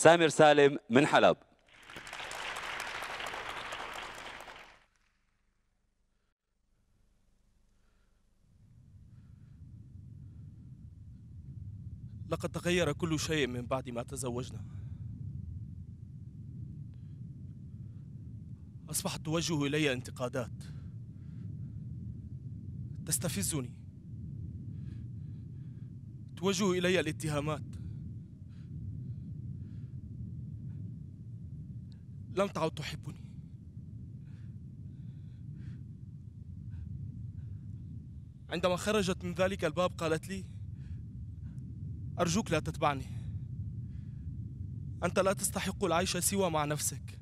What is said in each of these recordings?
سامر سالم من حلب لقد تغير كل شيء من بعد ما تزوجنا أصبحت توجه إلي انتقادات تستفزني توجه إلي الاتهامات لم تعد تحبني عندما خرجت من ذلك الباب قالت لي أرجوك لا تتبعني أنت لا تستحق العيش سوى مع نفسك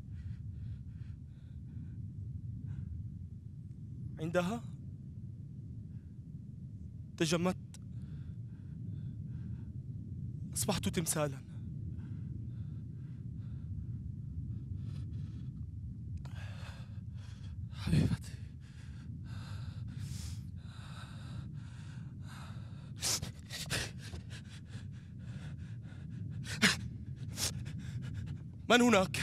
عندها تجمدت أصبحت تمثالاً من هناك؟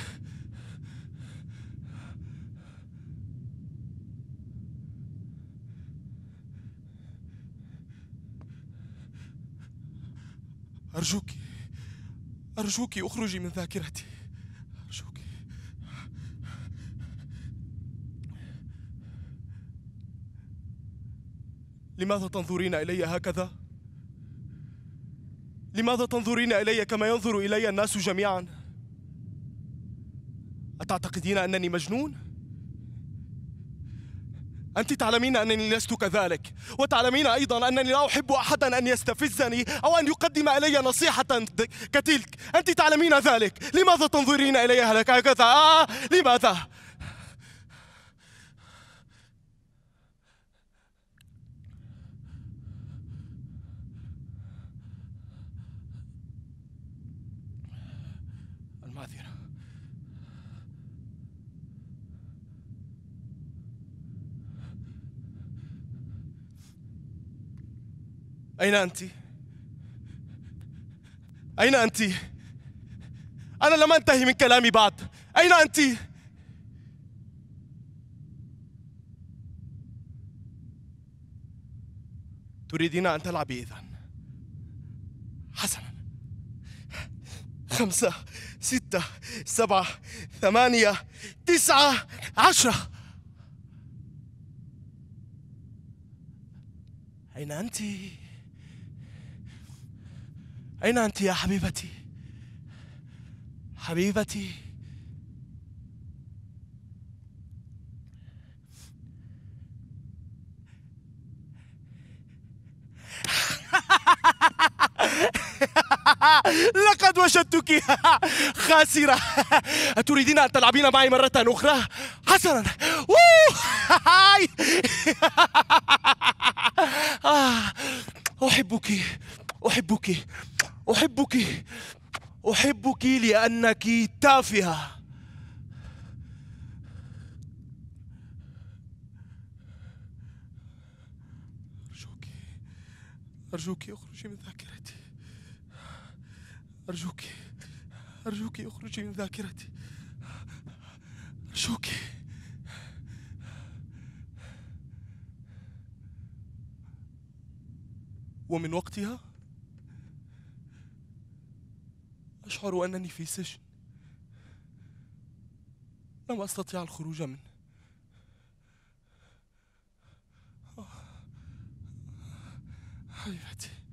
أرجوك أرجوك اخرجي من ذاكرتي أرجوك لماذا تنظرين إلي هكذا؟ لماذا تنظرين إلي كما ينظر إلي الناس جميعاً؟ أتعتقدين أنني مجنون؟ أنت تعلمين أنني لست كذلك وتعلمين أيضا أنني لا أحب أحدا أن يستفزني أو أن يقدم إلي نصيحة كتلك أنت تعلمين ذلك لماذا تنظرين إلي هكذا؟ آه لماذا؟ المعذرة أين أنت؟ أين أنت؟ أنا لم أنتهي من كلامي بعد أين أنت؟ تريدين أن تلعبي إذا حسنا خمسة ستة سبعة ثمانية تسعة عشرة أين أنتِ؟ أين أنت يا حبيبتي؟ حبيبتي لقد وجدتك خاسرة أتريدين أن تلعبين معي مرة أخرى؟ حسنا آه. أحبك أحبك احبك احبك لانك تافهه ارجوك ارجوك اخرجي من ذاكرتي ارجوك ارجوك اخرجي من ذاكرتي ارجوك ومن وقتها أشعر أنني في سجن لم أستطيع الخروج منه حبيبتي